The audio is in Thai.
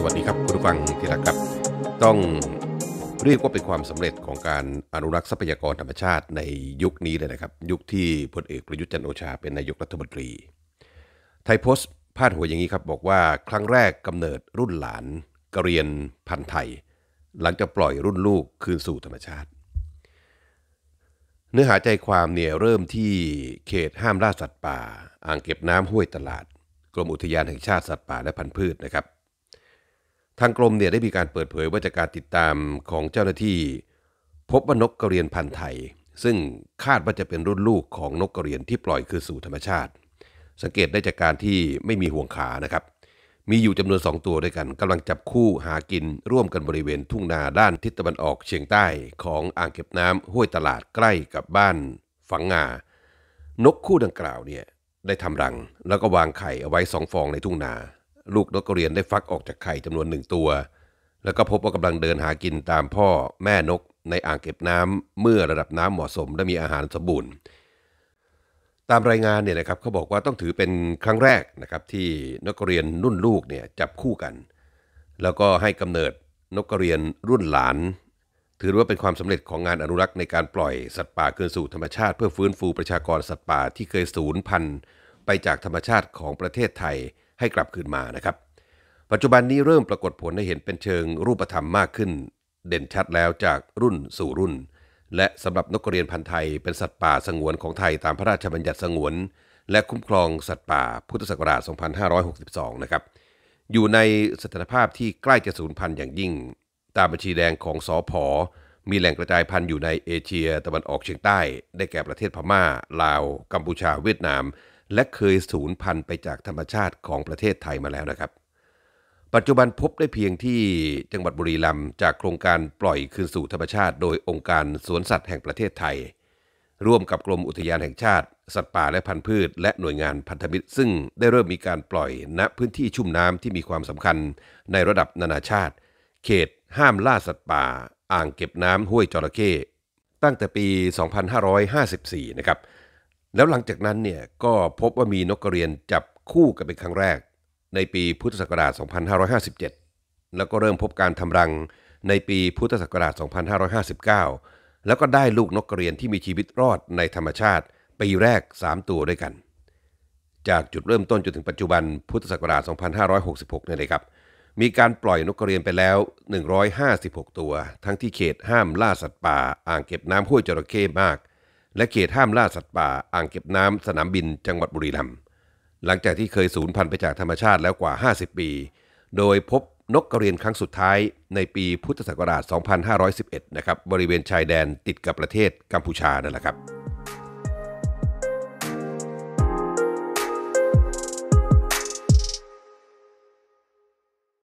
สวัสดีครับคุณผู้ฟังที่รักครับ ต้องเรียกว่าเป็นความสำเร็จของการอนุรักษ์ทรัพยากรธรรมชาติในยุคนี้เลยนะครับ ยุคที่พลเอกประยุทธ์จันโอชาเป็นนายกรัฐมนตรี ไทยโพสต์พาดหัวอย่างนี้ครับ บอกว่า ครั้งแรกกำเนิดรุ่นหลานกระเรียนพันธุ์ไทย หลังจากปล่อยรุ่นลูกคืนสู่ธรรมชาติ เนื้อหาใจความเนี่ยเริ่มที่เขตห้ามล่าสัตว์ป่า อ่างเก็บน้ำห้วยตลาด กรมอุทยานแห่งชาติสัตว์ป่า และพันธุ์พืชนะครับทางกรมเนี่ยได้มีการเปิดเผยว่าจากการติดตามของเจ้าหน้าที่ พบว่านกกระเรียนพันธุ์ไทย ซึ่งคาดว่าจะเป็นรุ่นลูกของนกกระเรียนที่ปล่อยคืนสู่ธรรมชาติ สังเกตได้จากการที่ไม่มีห่วงขานะครับ มีอยู่จำนวน2ตัวด้วยกันกำลังจับคู่หากินร่วมกันบริเวณทุ่งนาด้านทิศตะวันออกเฉียงใต้ของอ่างเก็บน้ำห้วยตลาดใกล้กับบ้านฝังงานกคู่ดังกล่าวเนี่ยได้ทำรังแล้วก็วางไข่เอาไว้สองฟองในทุ่งนาลูกนกกระเรียนได้ฟักออกจากไข่จำนวนหนึ่งตัว แล้วก็พบว่ากำลังเดินหากินตามพ่อแม่นกในอ่างเก็บน้ำเมื่อระดับน้ำเหมาะสม และมีอาหารสมบูรณ์ ตามรายงานเนี่ยนะครับเขาบอกว่าต้องถือเป็นครั้งแรกนะครับที่นกกระเรียนรุ่นลูกเนี่ยจับคู่กัน แล้วก็ให้กำเนิดนกกระเรียนรุ่นหลาน ถือว่าเป็นความสำเร็จของงานอนุรักษ์ในการปล่อยสัตว์ป่าคืนสู่ธรรมชาติเพื่อฟื้นฟูประชากรสัตว์ป่าที่เคยสูญพันธุ์ไปจากธรรมชาติของประเทศไทยให้กลับคืนมานะครับ ปัจจุบันนี้เริ่มปรากฏผลให้เห็นเป็นเชิงรูปธรรมมากขึ้น เด่นชัดแล้วจากรุ่นสู่รุ่น และสำหรับนกกระเรียนพันธุ์ไทยเป็นสัตว์ป่าสงวนของไทยตามพระราชบัญญัติสงวน และคุ้มครองสัตว์ป่าพุทธศักราช 2562 นะครับ อยู่ในสถานภาพที่ใกล้จะสูญพันธุ์อย่างยิ่ง ตามบัญชีแดงของสอพอมีแหล่งกระจายพันธุ์อยู่ในเอเชียตะวันออกเฉียงใต้ได้แก่ประเทศพมา่าลาวกัมพูชาเวียดนามและเคยสูญพันธุ์ไปจากธรรมชาติของประเทศไทยมาแล้วนะครับ ปัจจุบันพบได้เพียงที่จังหวัดบุรีรัมย์จากโครงการปล่อยคืนสู่ธรรมชาติโดยองค์การสวนสัตว์แห่งประเทศไทย ร่วมกับกรมอุทยานแห่งชาติสัตว์ป่า และพันธุ์พืช และหน่วยงานพันธมิตร ซึ่งได้เริ่มมีการปล่อย ณพื้นที่ชุ่มน้ำที่มีความสำคัญในระดับนานาชาติ เขต ห้ามล่าสัตว์ป่า อ่างเก็บน้ำห้วยจระเข้ตั้งแต่ปี 2554 นะครับแล้วหลังจากนั้นเนี่ย ก็พบว่ามีนกกระเรียนจับคู่กันเป็นครั้งแรก ในปีพุทธศักราช 2557 แล้วก็เริ่มพบการทำรังในปีพุทธศักราช 2559 แล้วก็ได้ลูกนกกระเรียนที่มีชีวิตรอดในธรรมชาติ ปีแรก 3 ตัวด้วยกัน จากจุดเริ่มต้นจนถึงปัจจุบันพุทธศักราช 2566เนี่ยเลยครับ มีการปล่อยนกกระเรียนไปแล้ว 156 ตัว ทั้งที่เขตห้ามล่าสัตว์ป่าอ่างเก็บน้ำห้วยจระเข้มากและเขตห้ามล่าสัตว์ป่า อ่างเก็บน้ำสนามบินจังหวัดบุรีรัมย์หลังจากที่เคยสูญพันธุ์ไปจากธรรมชาติแล้วกว่า 50 ปี โดยพบนกกระเรียนครั้งสุดท้ายในปีพุทธศักราช 2511 นะครับบริเวณชายแดนติดกับประเทศกัมพูชานั่นแหละครับ